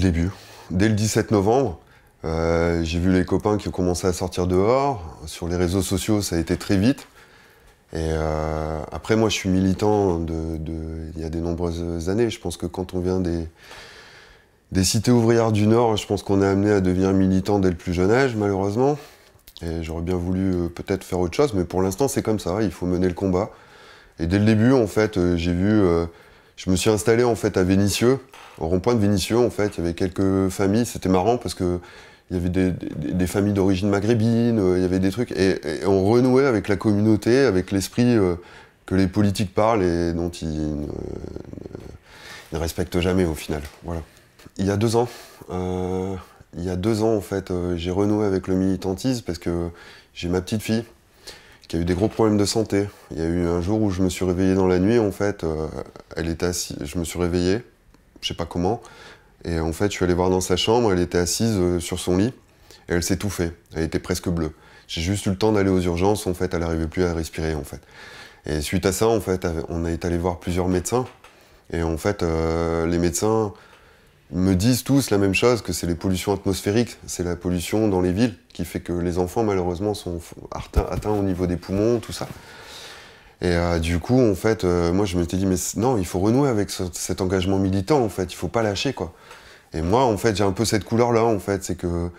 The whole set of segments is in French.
début. Dès le 17 novembre, euh, j'ai vu les copains qui ont commencé à sortir dehors. Sur les réseaux sociaux, ça a été très vite. Et euh, après, moi, je suis militant il y a de nombreuses années. Je pense que quand on vient des, cités ouvrières du Nord, je pense qu'on est amené à devenir militant dès le plus jeune âge, malheureusement. Et j'aurais bien voulu euh, peut-être faire autre chose, mais pour l'instant, c'est comme ça. Il faut mener le combat. Et dès le début, en fait, j'ai vu je me suis installé en fait à Vénissieux, au rond-point de Vénissieux en fait. Il y avait quelques familles, c'était marrant parce que il y avait des, familles d'origine maghrébine, euh, il y avait des trucs. Et, on renouait avec la communauté, avec l'esprit euh, que les politiques parlent et dont ils ne, respectent jamais au final. Voilà. Il y a deux ans, euh, il y a deux ans en fait, j'ai renoué avec le militantisme parce que j'ai ma petite fille y a eu des gros problèmes de santé. Il y a eu un jour où je me suis réveillé dans la nuit, en fait, euh, elle était assise, je me suis réveillé, je sais pas comment, et en fait, je suis allé voir dans sa chambre, elle était assise euh, sur son lit, et elle s'étouffait, elle était presque bleue. J'ai juste eu le temps d'aller aux urgences, en fait, elle n'arrivait plus à respirer, en fait. Et suite à ça, en fait, on est allé voir plusieurs médecins, et en fait, euh, les médecins, me disent tous la même chose, que c'est les pollutions atmosphériques, c'est la pollution dans les villes qui fait que les enfants malheureusement sont atteints, au niveau des poumons, tout ça. Et euh, du coup, en fait, euh, moi je m'étais dit, mais non, il faut renouer avec cet engagement militant, en fait, il faut pas lâcher, quoi. Et moi, en fait, j'ai un peu cette couleur-là, en fait, c'est que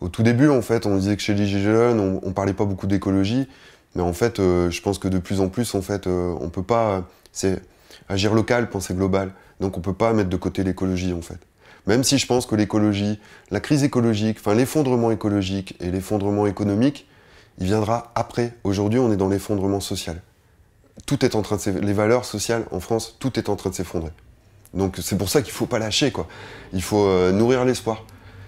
au tout début, en fait, on disait que chez les jeunes, on, parlait pas beaucoup d'écologie, mais en fait, euh, je pense que de plus en plus, en fait, on peut pas, c'est agir local, penser global. Donc on peut pas mettre de côté l'écologie, en fait. Même si je pense que l'écologie, la crise écologique, enfin l'effondrement écologique et l'effondrement économique, il viendra après. Aujourd'hui, on est dans l'effondrement social. Tout est en train de les valeurs sociales en France, tout est en train de s'effondrer. Donc c'est pour ça qu'il faut pas lâcher quoi. Il faut euh, nourrir l'espoir.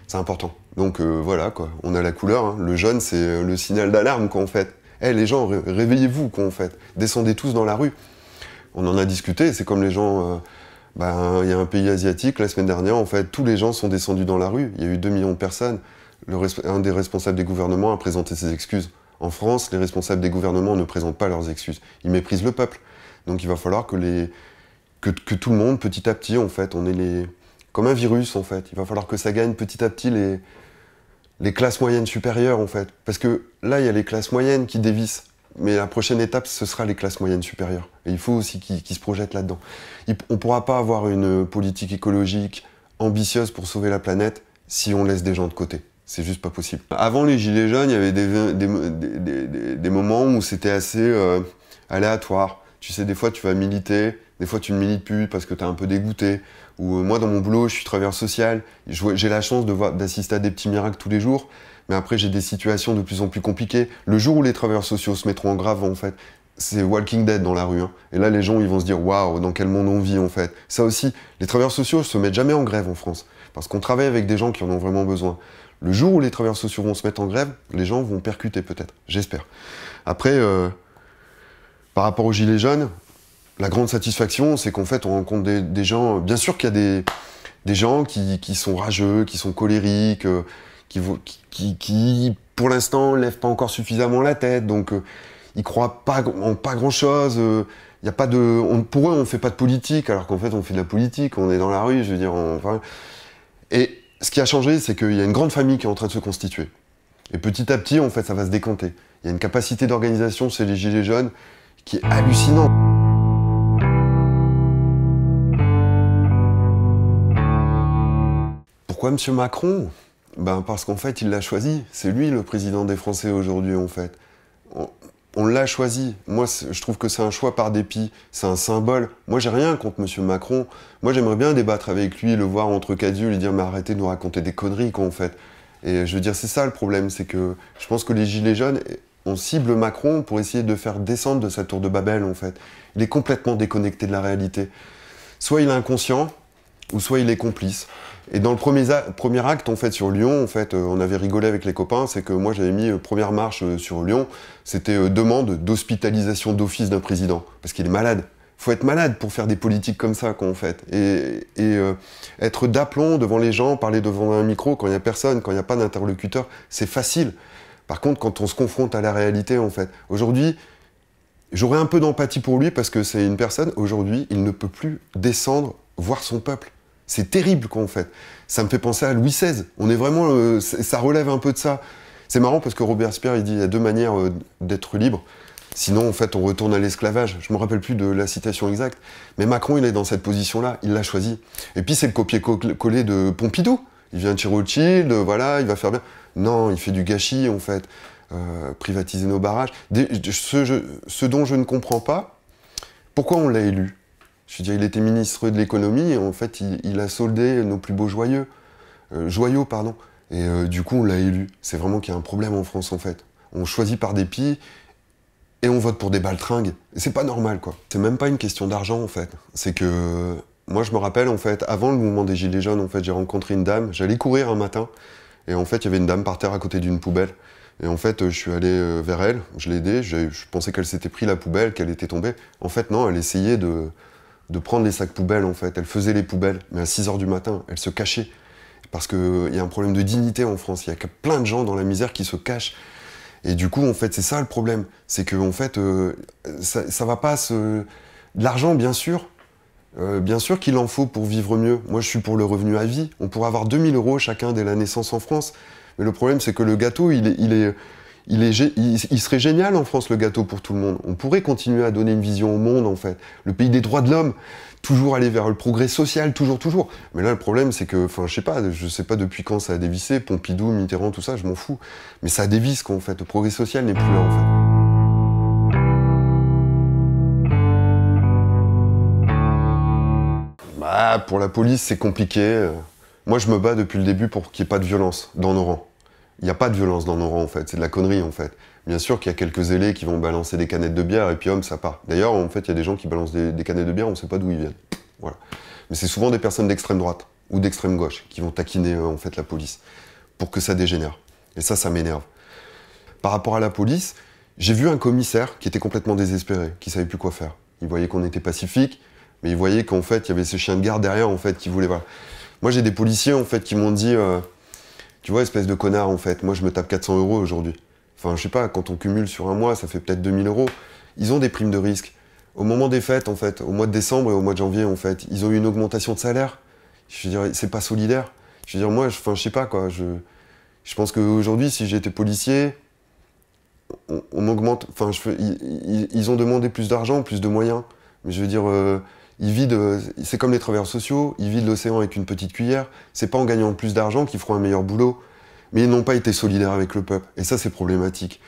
C'est important. Donc euh, voilà quoi. On a la couleur. Hein. Le jaune c'est euh, le signal d'alarme qu'on fait. Eh les gens réveillez-vous qu'on fait. Descendez tous dans la rue. On en a discuté. C'est comme les gens. Ben, il y a un pays asiatique, la semaine dernière, en fait, tous les gens sont descendus dans la rue. Il y a eu 2 millions de personnes. un des responsables des gouvernements a présenté ses excuses. En France, les responsables des gouvernements ne présentent pas leurs excuses. Ils méprisent le peuple. Donc il va falloir que, tout le monde, petit à petit, en fait, on est les, comme un virus, en fait. Il va falloir que ça gagne petit à petit les, les classes moyennes supérieures, en fait. Parce que là, il y a les classes moyennes qui dévissent mais la prochaine étape, ce sera les classes moyennes supérieures. Et il faut aussi qu'ils se projettent là-dedans. On ne pourra pas avoir une politique écologique ambitieuse pour sauver la planète si on laisse des gens de côté. C'est juste pas possible. Avant les Gilets jaunes, il y avait des, moments où c'était assez euh, aléatoire. Tu sais, des fois tu vas militer, des fois tu ne milites plus parce que tu es un peu dégoûté. Ou euh, moi dans mon boulot, je suis travailleur social, j'ai la chance d'assister à des petits miracles tous les jours. Mais après, j'ai des situations de plus en plus compliquées. Le jour où les travailleurs sociaux se mettront en grève, en fait, c'est Walking Dead dans la rue. Hein. Et là, les gens, ils vont se dire waouh, dans quel monde on vit en fait. Ça aussi, les travailleurs sociaux se mettent jamais en grève en France, parce qu'on travaille avec des gens qui en ont vraiment besoin. Le jour où les travailleurs sociaux vont se mettre en grève, les gens vont percuter peut-être, j'espère. Après, euh, par rapport aux gilets jaunes, la grande satisfaction, c'est qu'en fait, on rencontre des, gens. Bien sûr qu'il y a des, gens qui, sont rageux, qui sont colériques, euh, qui, pour l'instant, lèvent pas encore suffisamment la tête, donc euh, ils croient pas en pas grand-chose. Il euh, y a pas de, pour eux, on ne fait pas de politique, alors qu'en fait, on fait de la politique. On est dans la rue, je veux dire. et ce qui a changé, c'est qu'il y a une grande famille qui est en train de se constituer. Et petit à petit, en fait, ça va se décanter. Il y a une capacité d'organisation c'est les Gilets jaunes qui est hallucinante. Pourquoi M. Macron ben Parce qu'en fait, il l'a choisi. C'est lui le président des Français aujourd'hui, en fait. On, l'a choisi. Moi, je trouve que c'est un choix par dépit. C'est un symbole. Moi, j'ai rien contre M. Macron. Moi, j'aimerais bien débattre avec lui, le voir entre cadieux, lui dire Mais arrêtez de nous raconter des conneries, qu'on en fait. Et je veux dire, c'est ça le problème. C'est que je pense que les Gilets jaunes, on cible Macron pour essayer de faire descendre de sa tour de Babel, en fait. Il est complètement déconnecté de la réalité. Soit il est inconscient, ou soit il est complice. Et dans le premier, premier acte, en fait, sur Lyon, en fait, euh, on avait rigolé avec les copains, c'est que moi j'avais mis euh, première marche euh, sur Lyon, c'était demande d'hospitalisation d'office d'un président, parce qu'il est malade. Il Faut être malade pour faire des politiques comme ça, quoi, fait. Et, être d'aplomb devant les gens, parler devant un micro quand il n'y a personne, quand il n'y a pas d'interlocuteur, c'est facile. Par contre, quand on se confronte à la réalité, en fait, aujourd'hui, j'aurais un peu d'empathie pour lui parce que c'est une personne, aujourd'hui, il ne peut plus descendre voir son peuple. C'est terrible quoi en fait. Ça me fait penser à Louis XVI. On est vraiment, euh, ça relève un peu de ça. C'est marrant parce que Robert Speer il dit il y a deux manières euh, d'être libre. Sinon en fait on retourne à l'esclavage. Je me rappelle plus de la citation exacte, mais Macron il est dans cette position là, il l'a choisi. Et puis c'est le copier-coller de Pompidou. Il vient tirer au child, voilà, il va faire bien. Non, il fait du gâchis en fait. Euh, privatiser nos barrages. ce dont je ne comprends pas, pourquoi on l'a élu je veux dire, il était ministre de l'économie et en fait, il, a soldé nos plus beaux joyeux. Euh, joyaux, pardon. Et euh, du coup, on l'a élu. C'est vraiment qu'il y a un problème en France, en fait. On choisit par dépit et on vote pour des baltringues. C'est pas normal, quoi. C'est même pas une question d'argent, en fait. C'est que. Moi, je me rappelle, en fait, avant le moment des Gilets jaunes, en fait, j'ai rencontré une dame. J'allais courir un matin et en fait, il y avait une dame par terre à côté d'une poubelle. Et en fait, je suis allé euh, vers elle, je l'ai aidée, je pensais qu'elle s'était pris la poubelle, qu'elle était tombée. En fait, non, elle essayait de, de prendre les sacs poubelles en fait. Elle faisait les poubelles, mais à 6 heures du matin, elle se cachait. Parce qu'il euh, y a un problème de dignité en France, il y a plein de gens dans la misère qui se cachent. Et du coup, en fait, c'est ça le problème. C'est que, en fait, euh, ça, ça, va pas se. L'argent, bien sûr. Euh, bien sûr qu'il en faut pour vivre mieux. Moi, je suis pour le revenu à vie. On pourrait avoir 2000 euros chacun dès la naissance en France. Mais le problème, c'est que le gâteau, il est il, serait génial en France le gâteau pour tout le monde. On pourrait continuer à donner une vision au monde en fait. Le pays des droits de l'homme, toujours aller vers le progrès social, toujours, toujours. Mais là le problème c'est que, enfin je sais pas, je sais pas depuis quand ça a dévissé, Pompidou, Mitterrand, tout ça, je m'en fous. Mais ça dévisse qu'en fait, le progrès social n'est plus là en fait. Bah pour la police c'est compliqué. Moi je me bats depuis le début pour qu'il n'y ait pas de violence dans nos rangs il n'y a pas de violence dans nos rangs, en fait. C'est de la connerie, en fait. Bien sûr qu'il y a quelques ailés qui vont balancer des canettes de bière, et puis ça part. D'ailleurs, en fait, il y a des gens qui balancent des, canettes de bière, on ne sait pas d'où ils viennent. Voilà. Mais c'est souvent des personnes d'extrême droite ou d'extrême gauche qui vont taquiner, euh, en fait, la police pour que ça dégénère. Et ça, ça m'énerve. Par rapport à la police, j'ai vu un commissaire qui était complètement désespéré, qui savait plus quoi faire. Il voyait qu'on était pacifique, mais il voyait qu'en fait, il y avait ce chien de garde derrière, en fait, qui voulait... Moi, j'ai des policiers, en fait, qui m'ont dit... Euh, tu vois, espèce de connard, en fait. Moi, je me tape 400 euros aujourd'hui. Enfin, je sais pas, quand on cumule sur un mois, ça fait peut-être 2000 euros. Ils ont des primes de risque. Au moment des fêtes, en fait, au mois de décembre et au mois de janvier, en fait, ils ont eu une augmentation de salaire. Je veux dire, c'est pas solidaire. Je veux dire, moi, je, enfin, je sais pas, quoi. Je, je pense qu'aujourd'hui, si j'étais policier, on, augmente... Enfin, je, ils, ont demandé plus d'argent, plus de moyens. Mais je veux dire, euh, il c'est comme les travailleurs sociaux, ils vide l'océan avec une petite cuillère. C'est pas en gagnant plus d'argent qu'ils feront un meilleur boulot, mais ils n'ont pas été solidaires avec le peuple. Et ça, c'est problématique.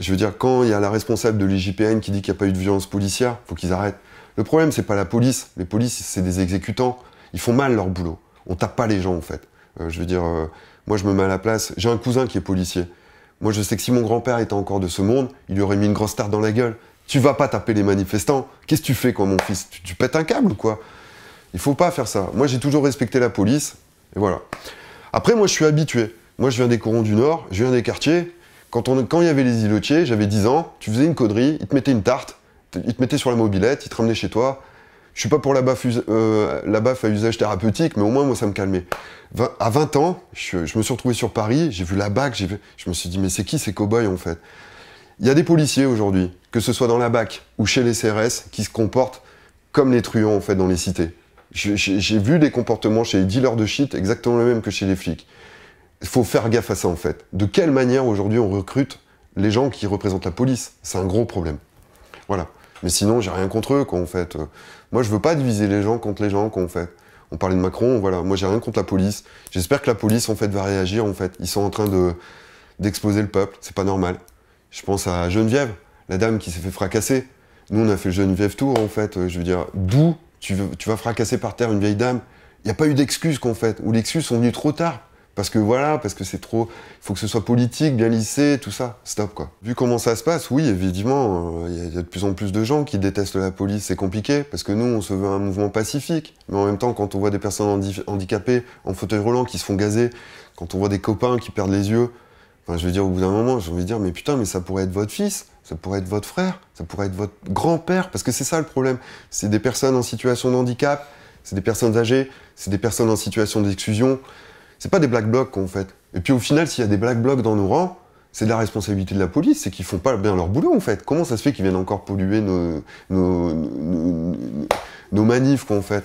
Je veux dire, quand il y a la responsable de l'IGPN qui dit qu'il n'y a pas eu de violence policière, faut qu'ils arrêtent. Le problème, c'est pas la police. Les polices, c'est des exécutants. Ils font mal leur boulot. On tape pas les gens, en fait. Euh, je veux dire, euh, moi, je me mets à la place. J'ai un cousin qui est policier. Moi, je sais que si mon grand-père était encore de ce monde, il lui aurait mis une grosse tarte dans la gueule. Tu vas pas taper les manifestants. Qu'est-ce que tu fais, quoi, mon fils tu, pètes un câble ou quoi Il faut pas faire ça. Moi, j'ai toujours respecté la police. Et voilà. Après, moi, je suis habitué. Moi, je viens des courants du Nord, je viens des quartiers. Quand il quand y avait les îlotiers, j'avais 10 ans, tu faisais une connerie, ils te mettaient une tarte, ils te mettaient sur la mobilette, ils te ramenaient chez toi. Je suis pas pour la baffe, euh, à usage thérapeutique, mais au moins, moi, ça me calmait. à 20 ans, je, me suis retrouvé sur Paris, j'ai vu la bague, je me suis dit, mais c'est qui ces cow en fait il y a des policiers aujourd'hui, que ce soit dans la BAC ou chez les CRS, qui se comportent comme les truands en fait dans les cités. J'ai vu des comportements chez les dealers de shit exactement le même que chez les flics. Il faut faire gaffe à ça en fait. De quelle manière aujourd'hui on recrute les gens qui représentent la police C'est un gros problème. Voilà. Mais sinon, j'ai rien contre eux, fait. Moi, je veux pas diviser les gens contre les gens, qu'on fait. On parlait de Macron, voilà. Moi, j'ai rien contre la police. J'espère que la police, en fait, va réagir, en fait. Ils sont en train de le peuple. C'est pas normal. Je pense à Geneviève, la dame qui s'est fait fracasser. Nous, on a fait Geneviève Tour, en fait. Euh, je veux dire, d'où tu, vas fracasser par terre une vieille dame Il n'y a pas eu d'excuses, qu'on fait. Ou l'excuse sont venues trop tard. Parce que voilà, parce que c'est trop. Il faut que ce soit politique, bien lissé, tout ça. Stop, quoi. Vu comment ça se passe, oui, évidemment, euh, il y, a de plus en plus de gens qui détestent la police. C'est compliqué, parce que nous, on se veut un mouvement pacifique. Mais en même temps, quand on voit des personnes handicapées en fauteuil roulant qui se font gazer, quand on voit des copains qui perdent les yeux, je veux dire, au bout d'un moment, j'ai envie dire, mais putain, mais ça pourrait être votre fils, ça pourrait être votre frère, ça pourrait être votre grand-père, parce que c'est ça le problème. C'est des personnes en situation de handicap, c'est des personnes âgées, c'est des personnes en situation d'exclusion. C'est pas des black blocs qu'on fait. Et puis au final, s'il y a des black blocs dans nos rangs, c'est de la responsabilité de la police, c'est qu'ils font pas bien leur boulot en fait. Comment ça se fait qu'ils viennent encore polluer nos, nos, nos, manifs qu'on fait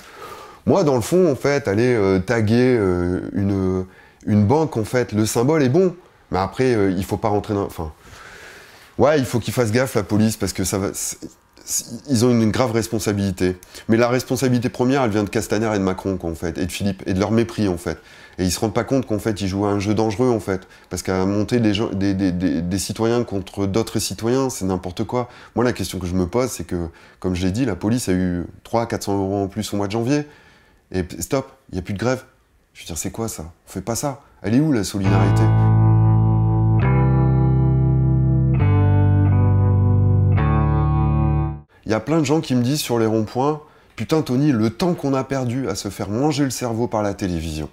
Moi, dans le fond, en fait, aller euh, taguer euh, une, une banque, en fait, le symbole est bon. Mais après, euh, il faut pas rentrer dans. Enfin. Ouais, il faut qu'ils fassent gaffe, la police, parce que ça va. Ils ont une, grave responsabilité. Mais la responsabilité première, elle vient de Castaner et de Macron, fait, et de Philippe, et de leur mépris, en fait. Et ils se rendent pas compte qu'en fait, ils jouent à un jeu dangereux, en fait. Parce qu'à monter des, citoyens contre d'autres citoyens, c'est n'importe quoi. Moi, la question que je me pose, c'est que, comme je l'ai dit, la police a eu 300 400 euros en plus au mois de janvier. Et stop, il n'y a plus de grève. Je veux dire, c'est quoi ça On fait pas ça. Elle est où la solidarité Il y a plein de gens qui me disent sur les ronds-points, putain Tony, le temps qu'on a perdu à se faire manger le cerveau par la télévision.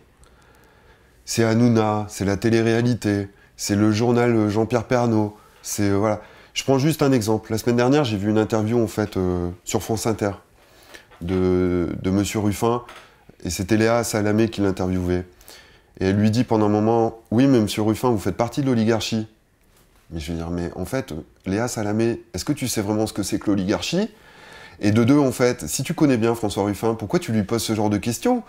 C'est Hanouna, c'est la télé-réalité, c'est le journal euh, Jean-Pierre Pernaud, c'est euh, voilà. Je prends juste un exemple. La semaine dernière, j'ai vu une interview en fait euh, sur France Inter de, de Monsieur Ruffin, et c'était Léa Salamé qui l'interviewait. Et elle lui dit pendant un moment, oui mais Monsieur Ruffin, vous faites partie de l'oligarchie. Mais je vais dire, mais en fait, Léa Salamé, est-ce que tu sais vraiment ce que c'est que l'oligarchie Et de deux, en fait, si tu connais bien François Ruffin, pourquoi tu lui poses ce genre de questions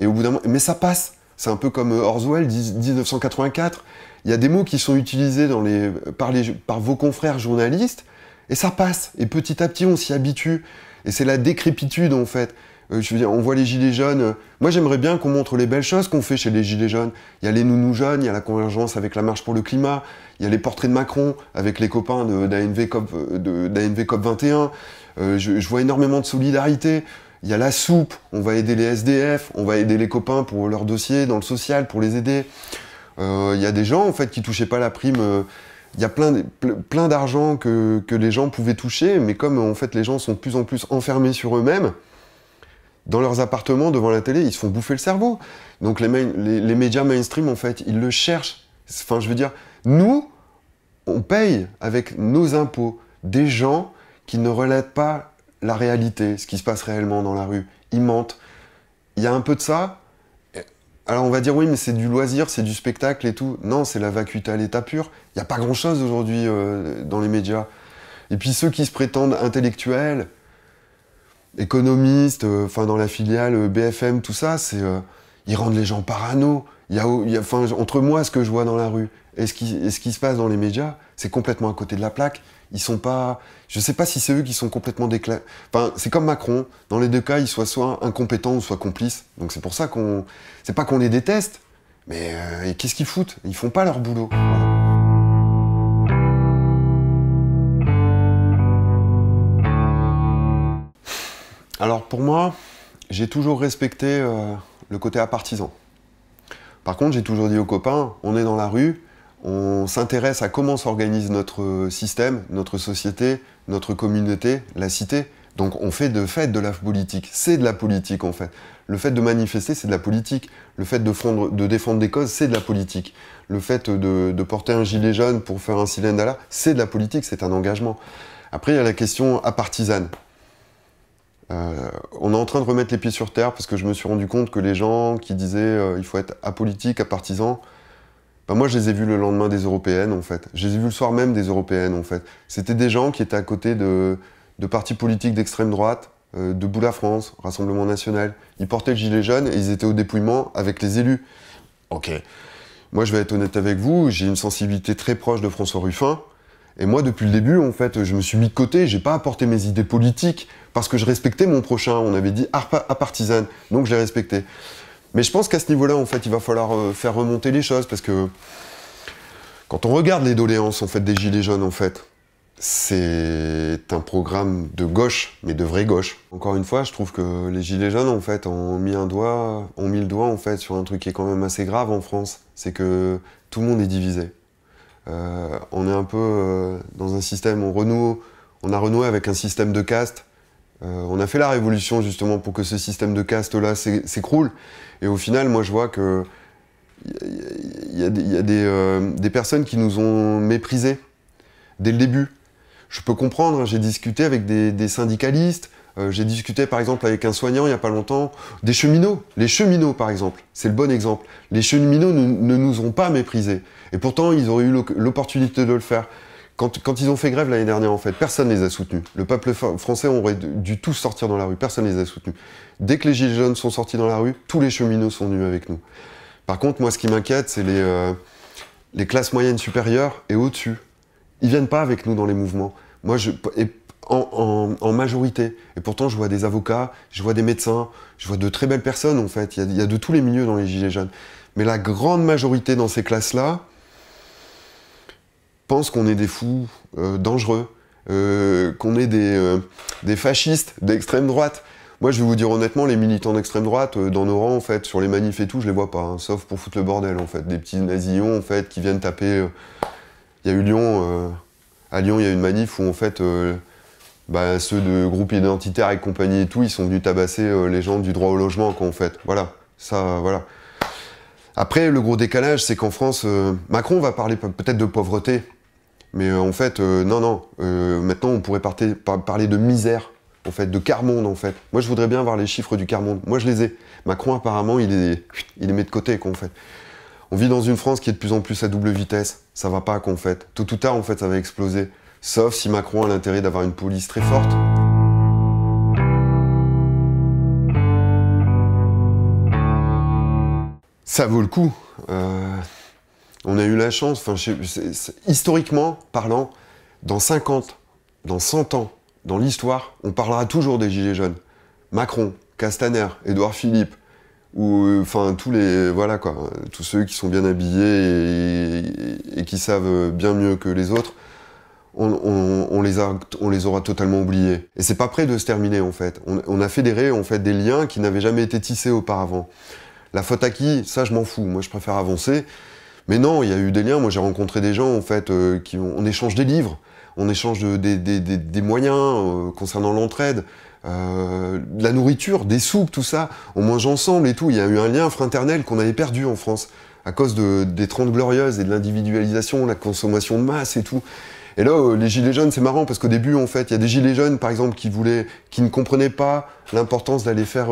Et au bout d'un moment, mais ça passe. C'est un peu comme euh, Orwell 1984. Il y a des mots qui sont utilisés dans les, par, les, par vos confrères journalistes, et ça passe. Et petit à petit, on s'y habitue. Et c'est la décrépitude, en fait. Euh, on voit les gilets jaunes. Euh, moi, j'aimerais bien qu'on montre les belles choses qu'on fait chez les gilets jaunes. Il y a les nounous jaunes, il y a la convergence avec la marche pour le climat, il y a les portraits de Macron avec les copains d'ANV COP, 21. Euh, je, vois énormément de solidarité. Il y a la soupe, on va aider les SDF, on va aider les copains pour leurs dossiers dans le social, pour les aider. il y a des gens, en fait, qui touchaient pas la prime. il y a plein, d'argent que, que les gens pouvaient toucher, mais comme, en fait, les gens sont de plus en plus enfermés sur eux-mêmes, dans leurs appartements devant la télé, ils se font bouffer le cerveau. Donc les, les, médias mainstream, en fait, ils le cherchent. Enfin, je veux dire, nous, on paye avec nos impôts des gens qui ne relatent pas la réalité, ce qui se passe réellement dans la rue. Ils mentent. Il y a un peu de ça. Alors on va dire oui, mais c'est du loisir, c'est du spectacle et tout. Non, c'est la vacuité à l'état pur. Il n'y a pas grand-chose aujourd'hui euh, dans les médias. Et puis ceux qui se prétendent intellectuels, économistes, euh, enfin dans la filiale euh, BFM, tout ça, c'est euh, ils rendent les gens parano. Il y entre moi, ce que je vois dans la rue et ce qui, ce qui se passe dans les médias, c'est complètement à côté de la plaque. Ils sont pas. Je sais pas si c'est eux qui sont complètement déclarés. Enfin, c'est comme Macron. Dans les deux cas, ils soient soit incompétents ou soit complices. Donc c'est pour ça qu'on. C'est pas qu'on les déteste, mais qu'est-ce qu'ils foutent Ils font pas leur boulot. Alors pour moi, j'ai toujours respecté euh, le côté apartisan. Par contre, j'ai toujours dit aux copains, on est dans la rue, on s'intéresse à comment s'organise notre système, notre société, notre communauté, la cité. Donc on fait de fait de la politique. C'est de la politique en fait. Le fait de manifester, c'est de la politique. Le fait de, défendre des causes, c'est de la politique. Le fait de, porter un gilet jaune pour faire un cylindre c'est de la politique, c'est un engagement. Après, il y a la question apartisane. Euh, on est en train de remettre les pieds sur terre parce que je me suis rendu compte que les gens qui disaient euh, il faut être apolitique, apartisan, ben moi je les ai vus le lendemain des européennes en fait. Je les ai vus le soir même des européennes en fait. C'était des gens qui étaient à côté de, partis politiques d'extrême droite, euh, debout la France, Rassemblement National. Ils portaient le gilet jaune et ils étaient au dépouillement avec les élus. Ok. Moi je vais être honnête avec vous, j'ai une sensibilité très proche de François Ruffin. Et moi, depuis le début, en fait, je me suis mis de côté, j'ai pas apporté mes idées politiques parce que je respectais mon prochain. On avait dit à partisane, donc je l'ai respecté. Mais je pense qu'à ce niveau-là, en fait, il va falloir euh, faire remonter les choses parce que quand on regarde les doléances en fait des gilets jaunes, en fait, c'est un programme de gauche, mais de vraie gauche. Encore une fois, je trouve que les gilets jaunes, en fait, ont mis un doigt, ont mis le doigt, en fait, sur un truc qui est quand même assez grave en France, c'est que tout le monde est divisé. Euh, on est un peu euh, dans un système, on on a renoué avec un système de caste on a fait la révolution justement pour que ce système de caste-là s'écroule. Et au final, moi je vois que il y a, des, personnes qui nous ont méprisés dès le début. Je peux comprendre, j'ai discuté avec des, syndicalistes, j'ai discuté par exemple avec un soignant il n'y a pas longtemps, des cheminots, les cheminots par exemple, c'est le bon exemple. Les cheminots ne, ne nous ont pas méprisés. Et pourtant, ils auraient eu l'opportunité de le faire. Quand, ils ont fait grève l'année dernière, en fait, personne ne les a soutenus. Le peuple français aurait dû tous sortir dans la rue, personne ne les a soutenus. Dès que les Gilets jaunes sont sortis dans la rue, tous les cheminots sont venus avec nous. Par contre, moi, ce qui m'inquiète, c'est les, euh, classes moyennes supérieures et au-dessus. Ils viennent pas avec nous dans les mouvements. Moi, en, majorité. Et pourtant, je vois des avocats, je vois des médecins, je vois de très belles personnes, en fait. il y a de tous les milieux dans les Gilets jaunes. Mais la grande majorité dans ces classes-là, pensent qu'on est des fous euh, dangereux, euh, qu'on est des, euh, des fascistes d'extrême droite. Moi, je vais vous dire honnêtement, les militants d'extrême droite, dans nos rangs, en fait, sur les manifs et tout, je les vois pas, hein, sauf pour foutre le bordel, en fait. Des petits nazillons, en fait, qui viennent taper. Il y a eu Lyon, à Lyon, il y a eu une manif où, en fait, bah, ceux de groupes identitaires et compagnie et tout, ils sont venus tabasser les gens du droit au logement, quoi, en fait. Voilà. Ça, voilà. Après, le gros décalage, c'est qu'en France, Macron va parler peut-être de pauvreté, mais euh, en fait, euh, non, non. Euh, maintenant, on pourrait parler de misère en fait, de Carmonde, en fait. Moi, je voudrais bien voir les chiffres du monde. Moi, je les ai. Macron, apparemment, il est... il met de côté, qu'on fait. On vit dans une France qui est de plus en plus à double vitesse. Ça va pas, qu'on fait. Tôt ou tard, en fait, ça va exploser. Sauf si Macron a l'intérêt d'avoir une police très forte. Ça vaut le coup on a eu la chance, historiquement parlant, dans 50, dans 100 ans, dans l'histoire, on parlera toujours des Gilets jaunes. Macron, Castaner, Édouard Philippe, ou euh, enfin tous les voilà quoi, tous ceux qui sont bien habillés et, qui savent bien mieux que les autres, on, les, on les aura totalement oubliés. Et c'est pas prêt de se terminer en fait. On, a fédéré fait des liens qui n'avaient jamais été tissés auparavant. La faute à qui Ça, je m'en fous. Moi, je préfère avancer. Mais non, il y a eu des liens. Moi, j'ai rencontré des gens, en fait, euh, qui on échange des livres, on échange des, des, des, moyens euh, concernant l'entraide, euh, la nourriture, des soupes, tout ça. On mange ensemble et tout. Il y a eu un lien fraternel qu'on avait perdu en France à cause des 30 glorieuses et de l'individualisation, la consommation de masse et tout. Et là, les gilets jaunes, c'est marrant parce qu'au début, en fait, il y a des gilets jaunes, par exemple, qui voulaient, qui ne comprenaient pas l'importance d'aller faire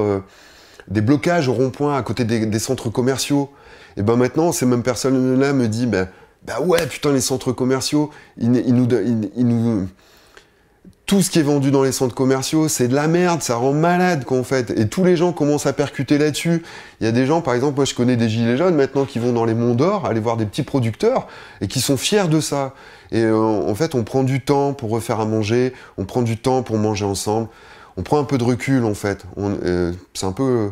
des blocages au rond-point à côté des centres commerciaux et ben maintenant, ces mêmes personnes-là me disent, ben, bah ouais, putain, les centres commerciaux, ils, nous, ils, nous tout ce qui est vendu dans les centres commerciaux, c'est de la merde, ça rend malade en fait. Et tous les gens commencent à percuter là-dessus. Il y a des gens, par exemple, moi je connais des gilets jaunes maintenant qui vont dans les monts d'or, aller voir des petits producteurs et qui sont fiers de ça. Et euh, en fait, on prend du temps pour refaire à manger, on prend du temps pour manger ensemble, on prend un peu de recul en fait. Euh, c'est un peu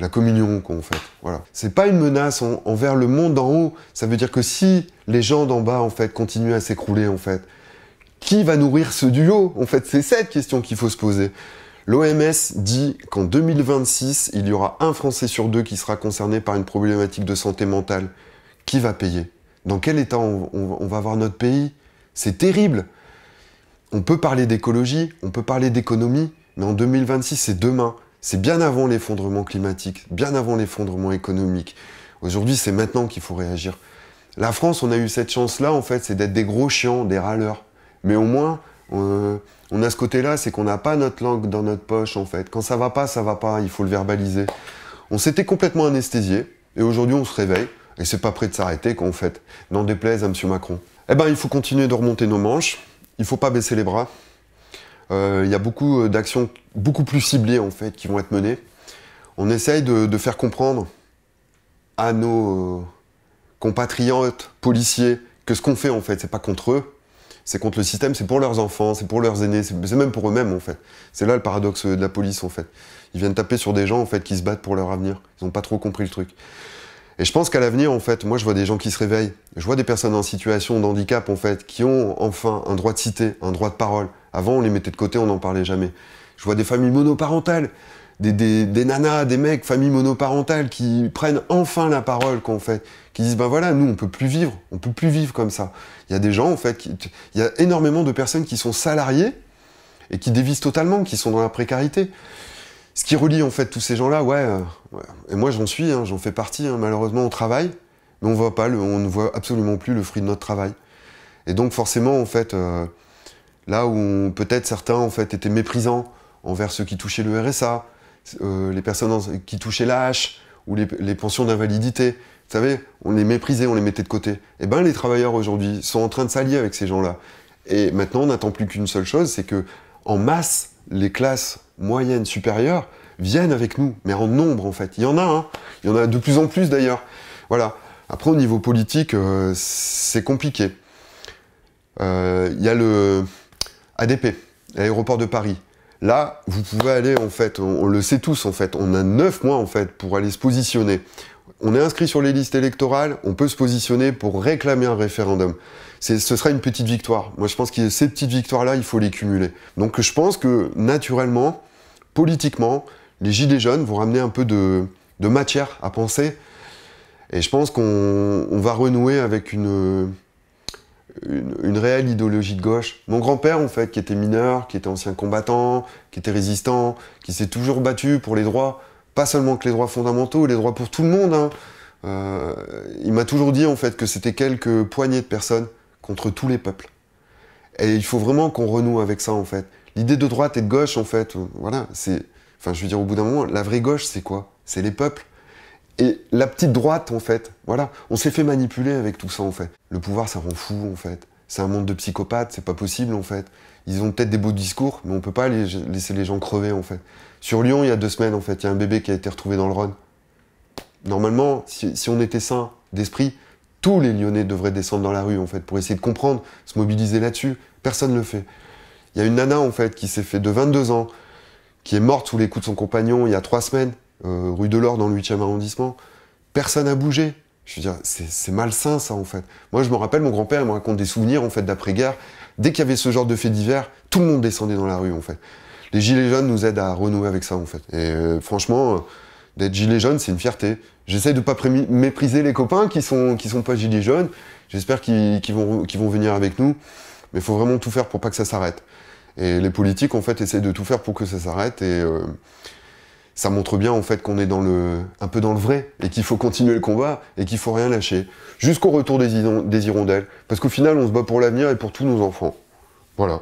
la communion qu'on fait. Voilà. C'est pas une menace envers le monde d'en haut. Ça veut dire que si les gens d'en bas en fait continuent à s'écrouler en fait, qui va nourrir ce duo En fait, c'est cette question qu'il faut se poser. L'OMS dit qu'en 2026, il y aura un Français sur deux qui sera concerné par une problématique de santé mentale. Qui va payer Dans quel état on, va voir notre pays C'est terrible. On peut parler d'écologie, on peut parler d'économie, mais en 2026, c'est demain. C'est bien avant l'effondrement climatique, bien avant l'effondrement économique. Aujourd'hui, c'est maintenant qu'il faut réagir. La France, on a eu cette chance-là, en fait, c'est d'être des gros chiants, des râleurs. Mais au moins, on, a ce côté-là, c'est qu'on n'a pas notre langue dans notre poche, en fait. Quand ça va pas, ça va pas, il faut le verbaliser. On s'était complètement anesthésié, et aujourd'hui, on se réveille, et c'est pas prêt de s'arrêter, qu'en fait. N'en déplaise à M. Macron. Eh ben, il faut continuer de remonter nos manches, il faut pas baisser les bras, euh, il y a beaucoup euh, d'actions beaucoup plus ciblées en fait qui vont être menées. On essaye de, faire comprendre à nos euh, compatriotes policiers que ce qu'on fait en fait, c'est pas contre eux, c'est contre le système, c'est pour leurs enfants, c'est pour leurs aînés, c'est même pour eux-mêmes en fait. C'est là le paradoxe de la police en fait. Ils viennent taper sur des gens en fait qui se battent pour leur avenir. Ils n'ont pas trop compris le truc. Et je pense qu'à l'avenir, en fait, moi je vois des gens qui se réveillent, je vois des personnes en situation de handicap, en fait, qui ont enfin un droit de cité, un droit de parole. Avant, on les mettait de côté, on n'en parlait jamais. Je vois des familles monoparentales, des, des, des, nanas, des mecs, familles monoparentales qui prennent enfin la parole qu'on fait, qui disent ben voilà, nous on peut plus vivre, on peut plus vivre comme ça. Il y a des gens en fait, il y a énormément de personnes qui sont salariées et qui dévisent totalement, qui sont dans la précarité ce qui relie en fait tous ces gens-là, ouais, euh, Et moi j'en suis, hein, j'en fais partie. Hein. Malheureusement, on travaille, mais on voit pas, on ne voit absolument plus le fruit de notre travail. Et donc forcément, en fait, euh, là où peut-être certains en fait étaient méprisants envers ceux qui touchaient le RSA, euh, les personnes qui touchaient l'AH, ou les, pensions d'invalidité, vous savez, on les méprisait, on les mettait de côté. Eh bien, les travailleurs aujourd'hui sont en train de s'allier avec ces gens-là. Et maintenant, on n'attend plus qu'une seule chose, c'est que en masse, les classes moyenne, supérieure, viennent avec nous, mais en nombre en fait. Il y en a, hein. il y en a de plus en plus d'ailleurs. Voilà. Après, au niveau politique, euh, c'est compliqué. Euh, il y a le ADP, l'aéroport de Paris. Là, vous pouvez aller, en fait, on, le sait tous, en fait, on a neuf mois, en fait, pour aller se positionner. On est inscrit sur les listes électorales, on peut se positionner pour réclamer un référendum. Ce sera une petite victoire. Moi, je pense que ces petites victoires-là, il faut les cumuler. Donc, je pense que, naturellement, politiquement, les Gilets jaunes vont ramener un peu de, matière à penser. Et je pense qu'on va renouer avec une, réelle idéologie de gauche. Mon grand-père, en fait, qui était mineur, qui était ancien combattant, qui était résistant, qui s'est toujours battu pour les droits, pas seulement que les droits fondamentaux, les droits pour tout le monde. Hein. Euh, il m'a toujours dit, en fait, que c'était quelques poignées de personnes contre tous les peuples. Et il faut vraiment qu'on renoue avec ça, en fait l'idée de droite et de gauche, en fait, euh, voilà, c'est. Enfin, je veux dire, au bout d'un moment, la vraie gauche, c'est quoi C'est les peuples. Et la petite droite, en fait, voilà, on s'est fait manipuler avec tout ça, en fait. Le pouvoir, ça rend fou, en fait. C'est un monde de psychopathes, c'est pas possible, en fait. Ils ont peut-être des beaux discours, mais on peut pas laisser les gens crever, en fait. Sur Lyon, il y a deux semaines, en fait, il y a un bébé qui a été retrouvé dans le Rhône. Normalement, si, on était sain d'esprit, tous les Lyonnais devraient descendre dans la rue, en fait, pour essayer de comprendre, se mobiliser là-dessus. Personne ne le fait. Il y a une nana, en fait, qui s'est fait de 22 ans, qui est morte sous les coups de son compagnon il y a trois semaines, euh, rue de l'Or, dans le 8e arrondissement. Personne n'a bougé. Je veux dire, c'est malsain, ça, en fait. Moi, je me rappelle, mon grand-père, il me raconte des souvenirs, en fait, d'après-guerre. Dès qu'il y avait ce genre de fait divers, tout le monde descendait dans la rue, en fait. Les Gilets jaunes nous aident à renouer avec ça, en fait. Et euh, franchement, euh, d'être Gilet jaune, c'est une fierté. J'essaie de ne pas mépriser les copains qui sont, qui sont pas Gilets jaunes. J'espère qu'ils vont, vont venir avec nous. Mais il faut vraiment tout faire pour pas que ça s'arrête. Et les politiques, en fait, essayent de tout faire pour que ça s'arrête. Et euh, ça montre bien, en fait, qu'on est dans le, un peu dans le vrai. Et qu'il faut continuer le combat. Et qu'il faut rien lâcher. Jusqu'au retour des hirondelles. Parce qu'au final, on se bat pour l'avenir et pour tous nos enfants. Voilà.